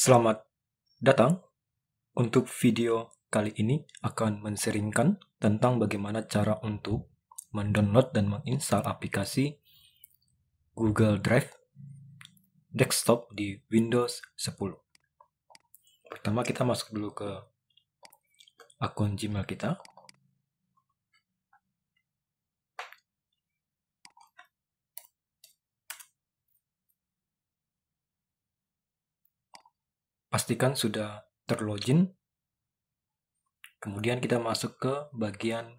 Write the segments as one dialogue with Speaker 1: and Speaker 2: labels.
Speaker 1: Selamat datang. Untuk video kali ini akan menseringkan tentang bagaimana cara untuk mendownload dan menginstal aplikasi Google Drive desktop di Windows 10. Pertama kita masuk dulu ke akun Gmail kita. pastikan sudah terlogin. Kemudian kita masuk ke bagian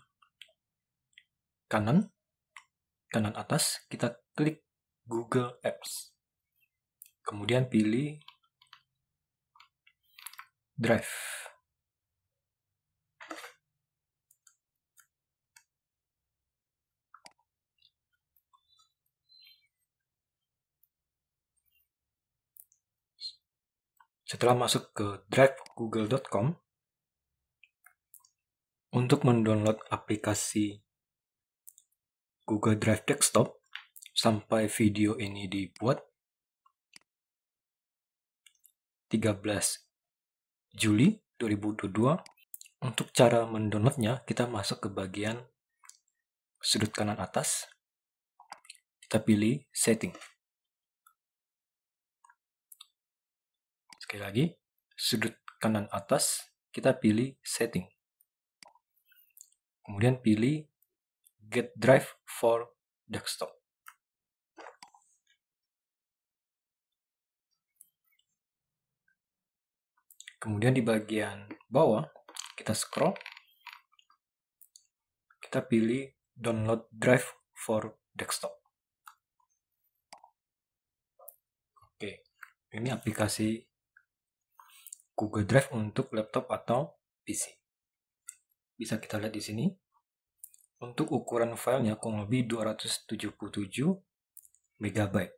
Speaker 1: kanan, kanan atas, kita klik Google Apps. Kemudian pilih Drive. Setelah masuk ke drive.google.com, untuk mendownload aplikasi Google Drive Desktop sampai video ini dibuat 13 Juli 2022 untuk cara mendownloadnya kita masuk ke bagian sudut kanan atas
Speaker 2: kita pilih setting
Speaker 1: Sekali lagi, sudut kanan atas, kita pilih setting. Kemudian pilih get drive for desktop. Kemudian di bagian bawah, kita scroll. Kita pilih download drive for desktop. Oke, ini aplikasi Google Drive untuk laptop atau PC. Bisa kita lihat di sini. Untuk ukuran filenya kurang lebih 277 MB.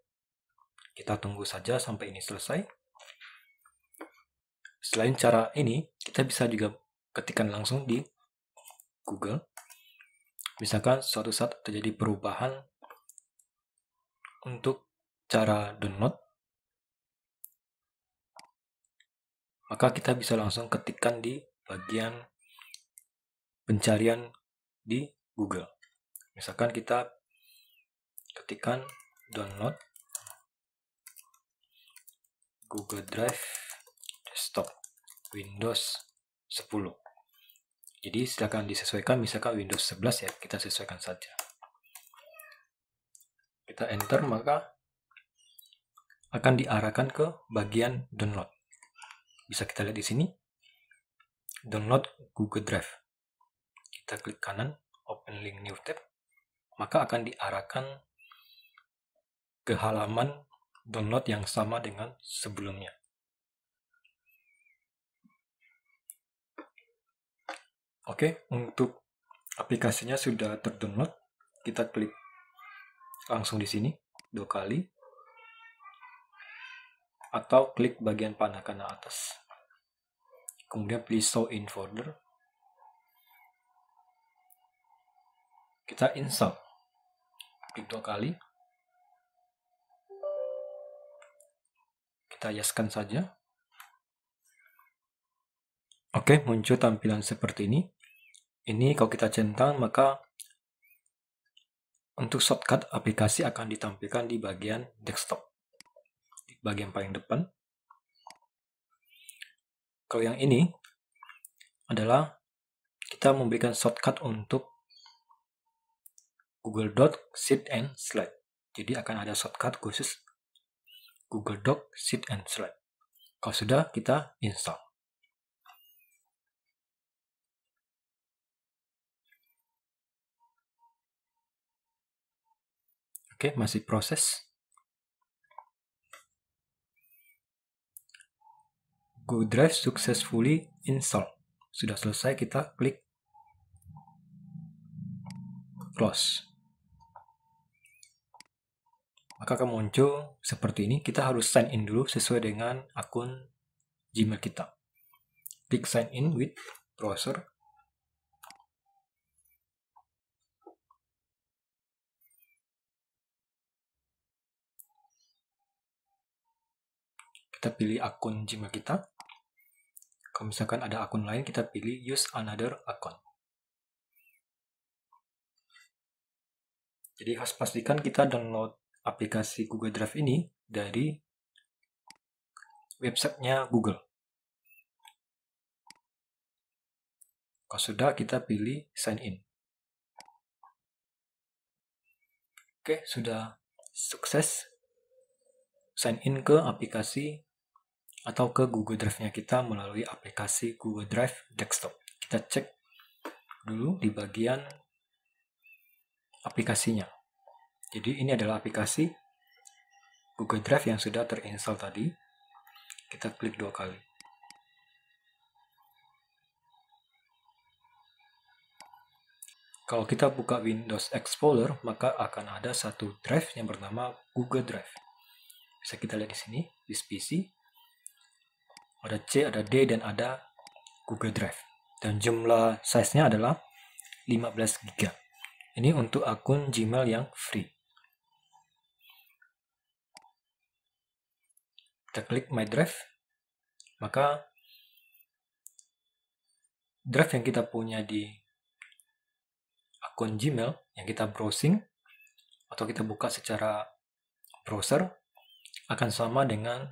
Speaker 1: Kita tunggu saja sampai ini selesai. Selain cara ini, kita bisa juga ketikkan langsung di Google. Misalkan suatu saat terjadi perubahan untuk cara download maka kita bisa langsung ketikkan di bagian pencarian di Google. Misalkan kita ketikkan download Google Drive desktop Windows 10. Jadi silakan disesuaikan misalkan Windows 11 ya, kita sesuaikan saja. Kita enter maka akan diarahkan ke bagian download bisa kita lihat di sini download Google Drive kita klik kanan open link new tab maka akan diarahkan ke halaman download yang sama dengan sebelumnya Oke, untuk aplikasinya sudah terdownload, kita klik langsung di sini dua kali atau klik bagian panah kanan atas kemudian pilih show in folder kita install klik dua kali kita yeskan saja oke muncul tampilan seperti ini ini kalau kita centang maka untuk shortcut aplikasi akan ditampilkan di bagian desktop di bagian paling depan kalau yang ini adalah kita memberikan shortcut untuk Google Doc, Sheet, and Slide. Jadi akan ada shortcut khusus Google Doc, Sheet, and Slide.
Speaker 2: Kalau sudah, kita install.
Speaker 1: Oke, masih proses. Google Drive successfully install. Sudah selesai, kita klik close. Maka akan muncul seperti ini. Kita harus sign in dulu sesuai dengan akun Gmail kita. Klik sign in with browser. Kita pilih akun Gmail kita kalau misalkan ada akun lain kita pilih use another account
Speaker 2: jadi harus pastikan kita download aplikasi Google Drive ini dari websitenya Google kalau sudah kita
Speaker 1: pilih sign in oke sudah sukses sign in ke aplikasi atau ke Google Drive-nya kita melalui aplikasi Google Drive Desktop. Kita cek dulu di bagian aplikasinya. Jadi ini adalah aplikasi Google Drive yang sudah terinstall tadi. Kita klik dua kali. Kalau kita buka Windows Explorer, maka akan ada satu drive yang bernama Google Drive. Bisa kita lihat di sini, di PC, ada C, ada D, dan ada Google Drive. Dan jumlah size-nya adalah 15 GB. Ini untuk akun Gmail yang free. Kita klik My Drive. Maka drive yang kita punya di akun Gmail yang kita browsing atau kita buka secara browser akan sama dengan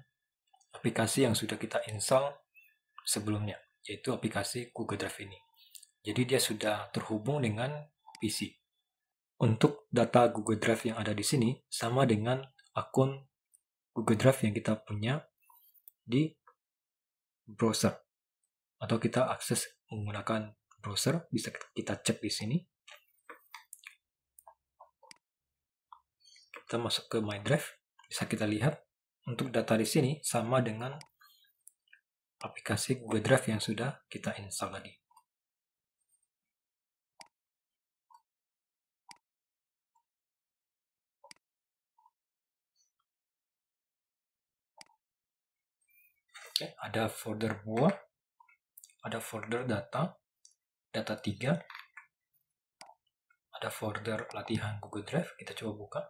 Speaker 1: aplikasi yang sudah kita install sebelumnya, yaitu aplikasi Google Drive ini. Jadi dia sudah terhubung dengan PC. Untuk data Google Drive yang ada di sini sama dengan akun Google Drive yang kita punya di browser atau kita akses menggunakan browser bisa kita cek di sini kita masuk ke My Drive bisa kita lihat untuk data di sini sama dengan aplikasi Google Drive yang sudah kita install tadi. Oke, ada folder buah, ada folder data, data 3, ada folder latihan Google Drive, kita coba buka.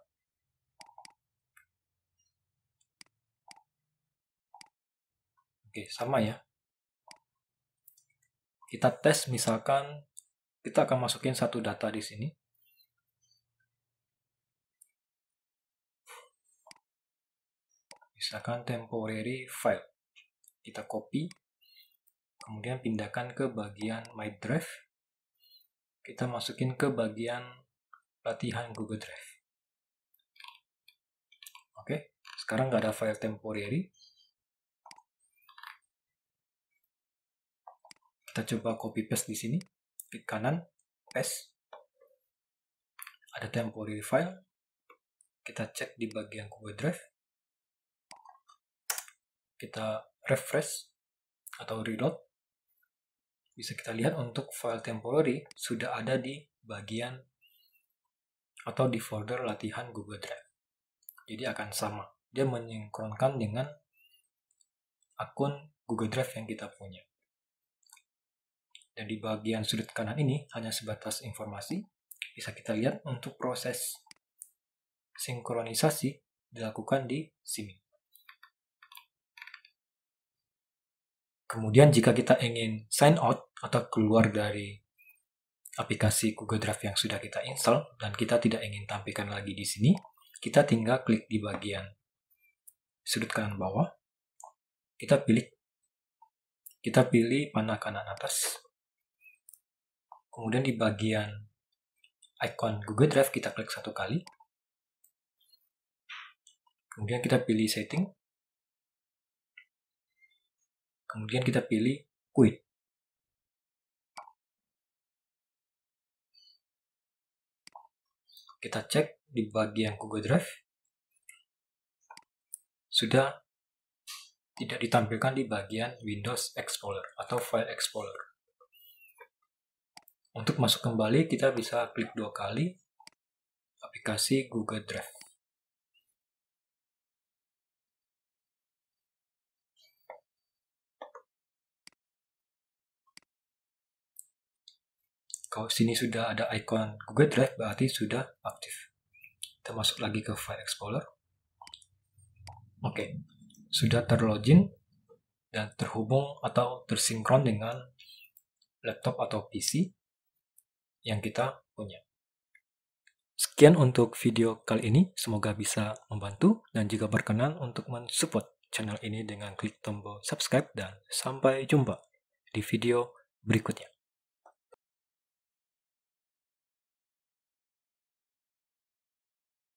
Speaker 1: Oke, sama ya. Kita tes misalkan kita akan masukin satu data di sini.
Speaker 2: Misalkan temporary file.
Speaker 1: Kita copy, kemudian pindahkan ke bagian My Drive. Kita masukin ke bagian latihan Google Drive. Oke, sekarang nggak ada file temporary,
Speaker 2: Kita coba copy paste di sini. Klik kanan, paste. Ada temporary file. Kita cek di bagian Google Drive. Kita
Speaker 1: refresh atau reload. Bisa kita lihat untuk file temporary sudah ada di bagian atau di folder latihan Google Drive. Jadi akan sama. Dia menyinkronkan dengan akun Google Drive yang kita punya. Dan di bagian sudut kanan ini hanya sebatas informasi. Bisa kita lihat untuk proses sinkronisasi dilakukan di sini. Kemudian jika kita ingin sign out atau keluar dari aplikasi Google Drive yang sudah kita install dan kita tidak ingin tampilkan lagi di sini, kita tinggal klik di bagian sudut kanan bawah. Kita
Speaker 2: pilih kita pilih panah kanan atas Kemudian di bagian icon Google Drive kita klik satu kali. Kemudian kita pilih setting. Kemudian kita pilih quit. Kita cek di bagian Google Drive. Sudah tidak ditampilkan
Speaker 1: di bagian Windows Explorer atau File Explorer. Untuk masuk kembali, kita bisa klik dua kali aplikasi Google Drive. Kalau sini sudah ada icon Google Drive, berarti sudah aktif. Kita masuk lagi ke File Explorer. Oke, sudah terlogin dan terhubung atau tersinkron dengan laptop atau PC yang kita punya. Sekian untuk video kali ini, semoga bisa membantu dan jika berkenan untuk mensupport channel ini dengan klik tombol subscribe dan sampai jumpa di video berikutnya.